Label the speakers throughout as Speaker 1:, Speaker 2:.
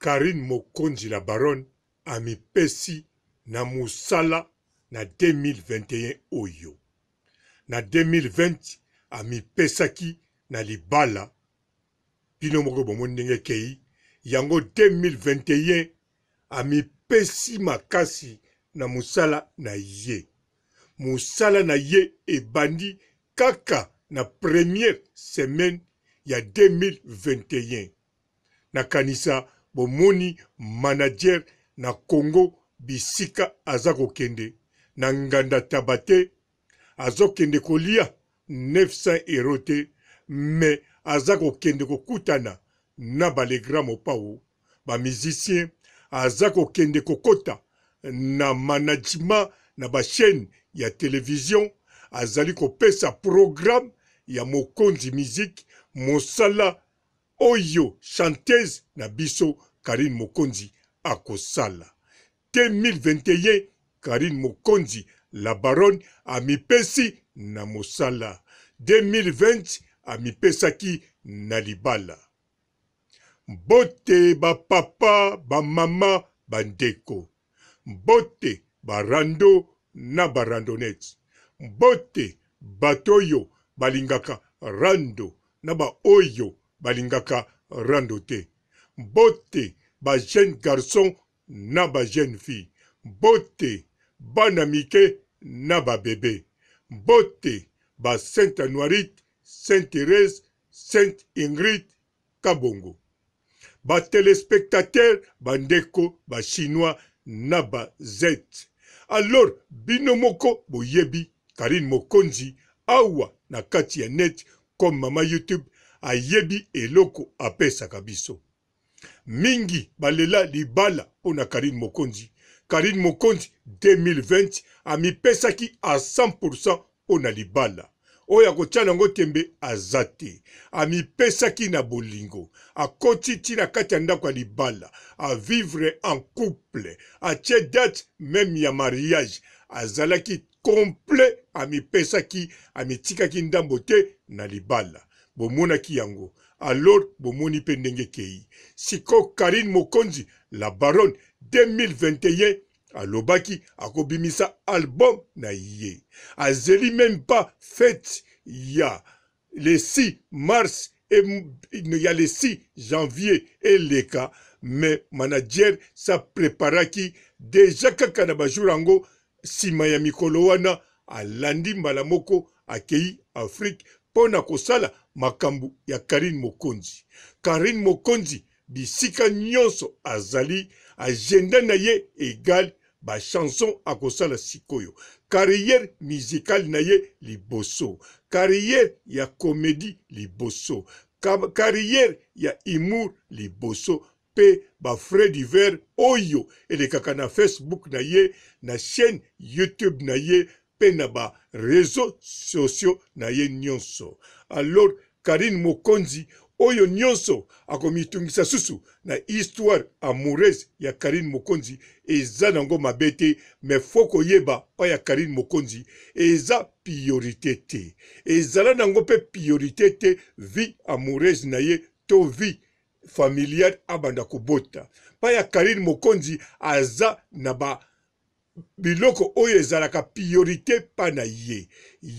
Speaker 1: karine mokonzi la baronne amipesi na mosala na 2021 oyo na 2020 amipesaki na libala bino moko bomoni ndenge ekei yango 2021 amipesi makasi na mosala na ye mosala na ye ebandi kaka na première semaine ya 2021 nakanisa bomoni manager na congo bisika aza kokende na nganda taba te azokende kolia 900 ero te me aza kokende kokutana na balegra mopau bamizisien aza kokende kokota na manajima na bashaine ya televizio azali kopesa programe ya mokonzi miziki mosala oyo chantese na biso karine mokonzi akosala te 2021 karine mokonzi la baronne amipesi na mosala 2020 amipesaki na libala mbote bapapa bamama bandeko mbote barando na barandonete mbote bato oyo balingaka rando na baoyo balingaka rando te bote bajeune garçon na bajeune fille bote bana mike na babebe bote ba sainte anoirite sainte therese sainte ingrid kabongo batelespectateur bandeko bachinois na bazet alors bino moko boyebi karine mokonzi awa na kati ya net comme mama youtube ayebi eloko apesaka biso mingi balela libala mpo na karine mokonzi karine mokonzi 2020 amipesaki a 100 mpo na libala oyo akotiala yango tembe aza te amipesaki na bolingo akoti ntina kati ya ndako ya libala avivre en couple atie date meme ya mariage azalaki komple amipesaki amitikaki ndambo te na libala bomonaki yango alors bomoni mpe ndenge ekei sikoyo karine mokonzi la baronne 2021 alobaki akobimisa album na ye azeli meme pa fete ya le 6 mars e, ya le 6 janvier eleka me manager sapreparaki deja kaka na bajour yango nsima ya mikolo wana alandi mbala moko akei afrique mpo na kosala makambo ya karine mokonzi karine mokonzi bisika nyonso azali agenda na ye egale bachanson akosala sikoyo karriere musicale na ye liboso karriere ya komedi liboso karriere ya imour liboso mpe bafrai divert oyo elekaka na facebook na ye na chaîne youtube na ye mpe na bareseau sociaux na ye nyonso alors karine mokonzi oyo nyonso akomitungisa susu na histoire amoureuse ya karine mokonzi eza nango mabe te me fo koyeba oyo ya karine mokonzi eza priorité te ezala nango mpe priorité te vie amoureuse na ye to vie familiale abanda kobota mpa ya karine mokonzi aza na ba biloko oyo ezalaka priorité mpa na ye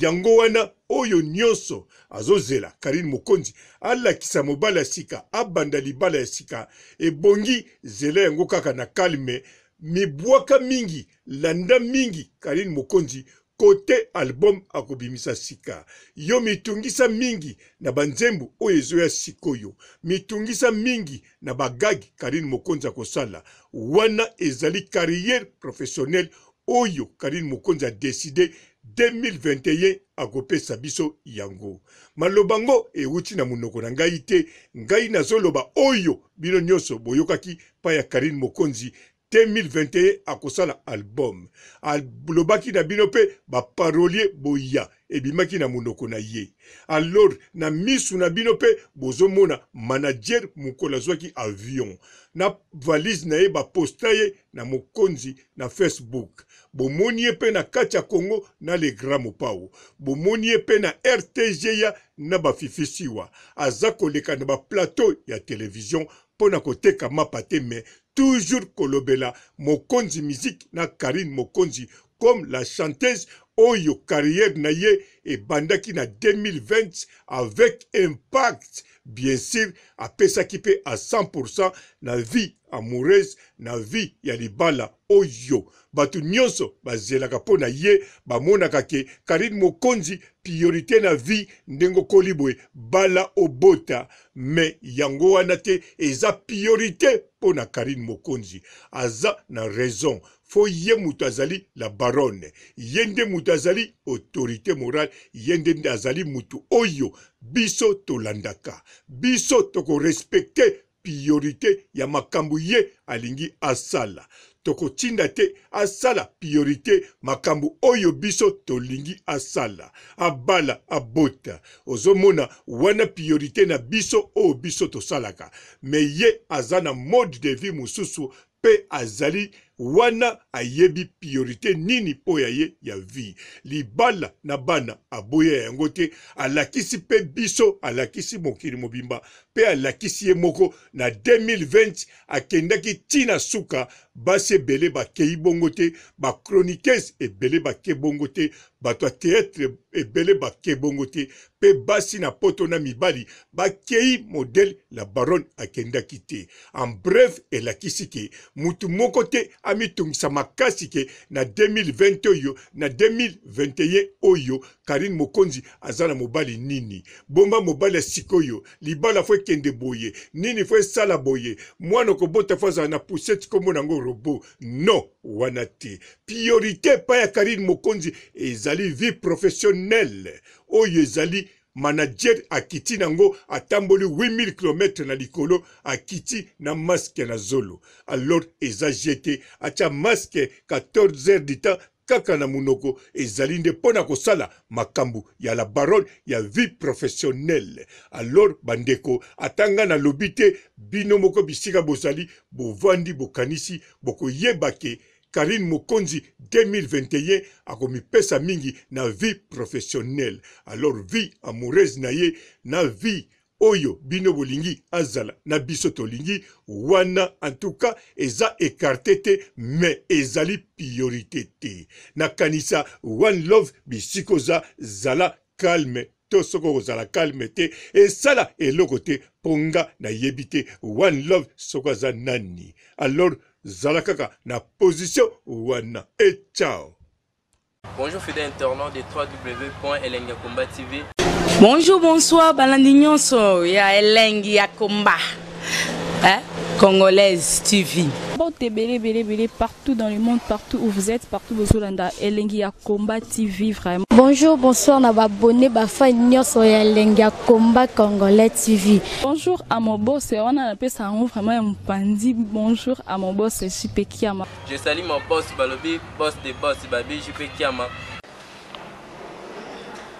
Speaker 1: yango wana oyo nyonso azozela karine mokonzi alakisa mobala ya sika abanda libala ya sika ebongi zela yango kaka na kalme mibwaka mingi landa mingi karine mokonzi kote album akobimisa sika yo mitungisa mingi na banzembo oyo ezoya sikoyo mitungisa mingi na bagagi karine mokonzi akosala wana ezali carriere professionnele oyo karine mokonzi adeside 2021 akopesa biso yango maloba ngo ewuti na monoko na ngai te ngai nazoloba oyo bino nyonso boyokaki pa ya karine mokonzi 2021 akosala album alobaki na bino mpe baparolier boya ebimaki na monoko na ye alors na misu na bino mpe bozomona manager mokolo azwaki avion na valise na ye baposta ye na mokonzi na facebook bomoni ye mpe na kati ya congo na le grand mopao bomoni ye mpe na rtg ya na bafifisiwa aza koleka na baplateau ya televizio mpo na koteka mapa te me toujours kolobela mokonzi miziki na karine mokonzi comme la chanteuse oyo carrière na ye ebandaki na 2020 avec impact bien sûr apesaki mpe a 100% na vie amoureuse na vie ya libala oyo bato nyonso bazelaka mpo na ye bamonaka ke karine mokonzi priorité na vie ndenge okoli boye bala obota me yango wana te eza priorité mpo na karine mokonzi aza na raison fo ye moto azali la baronne ye nde moto azali autorité morale ye nde azali moto oyo biso tolandaka biso tokorespecte priorité ya makambo ye alingi asala tokotinda te asala priorité makambo oyo biso tolingi asala abala abota ozomona wana priorité na biso oyo biso tosalaka me ye aza na mode de vie mosusu mpe azali wana ayebi priorité nini mpo ya ye ya vie libala na bana aboya yango te alakisi mpe biso alakisi mokili mobimba mpe alakisi ye moko na 2020 akendaki ntina suka basi ebele bakei bongo te bachroniqueuse ebele bake bongo te bato ya teatre ebele bake bongo te mpe basi na poto na mibali bakei modele la baronne akendaki te en breve elakisi ke motu moko te amitungisa makasi ke na 2020 oyo na 2021 oyo karine mokonzi aza na mobali nini bomba mobali ya sikoyo libala fo ekende boye nini fo esala boye mwana okobota fo azala na pusete kombo nango robo no wana te priorité epai ya karine mokonzi ezali vie professionnelle oyo ezali manager akiti nango atamboli 8000 km na likolo akiti na maske na zolo alors eza jete atya maske 14 heures du temps kaka na munoko ezali nde mpo na kosala makambo ya la baronne ya vie professionnelle alors bandeko atanga nalobi te bino moko bisika bozali bovandi bokanisi bokoyeba ke karine mokonzi 2021 akomipesa mingi na vie professionnelle alors vie amoureuse na ye na vie oyo bino bolingi azala na biso tolingi wana antuka eza ekarte te me ezali priorité te nakanisa one love bisikoza zala calme to soki kozala kalme te esala eloko te mpo nga nayebi te one love soki aza nani alors zala kaka na position wana ecao bonjour fidèle internaute de 3w elengi ya komba tv bonjour bonsoir balandi nyonso ya elengi ya komba eh? Congolaise TV. Partout dans le monde, partout où vous êtes, partout où vous êtes, Elengi Combat TV, vraiment. Bonjour, bonsoir, on a abonné à Nyoso Elengi Combat Congolais TV. Bonjour à mon boss, on a appelé ça vraiment un pandi. Bonjour à mon boss, Jipe Kiama. Je salue mon boss, Balobi, boss de boss, Babi Jipe Kiama.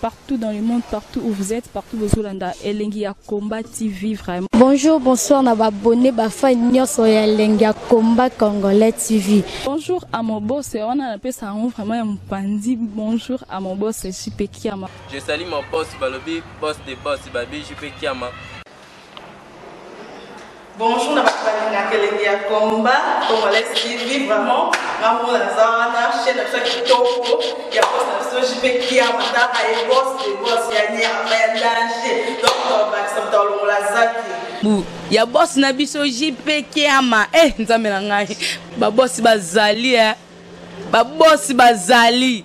Speaker 1: partout dans le monde, partout où vous êtes, partout vos Hollandais. Elengi ya combat TV vraiment. Bonjour, bonsoir, on abonné ba fan nyonso ya Elengi ya combat congolais TV. Bonjour à mon boss, on a appelé ça vraiment un pandi. Bonjour à mon boss, je suis Kiama. Je salue mon boss Balobi, boss de boss Babi suis Kiama. Bonjour, baninga kelenge ya komba congolais tv vraiment ngambo naza wana chaine na biso ya kitoko ya bose na biso jp kia mataka ye bose de bose ya nyama ya danger donc bakisa moto alongola zaki ya bosi na biso jp kiama e eh, nzambe na ngai babosi bazali e eh. babosi bazali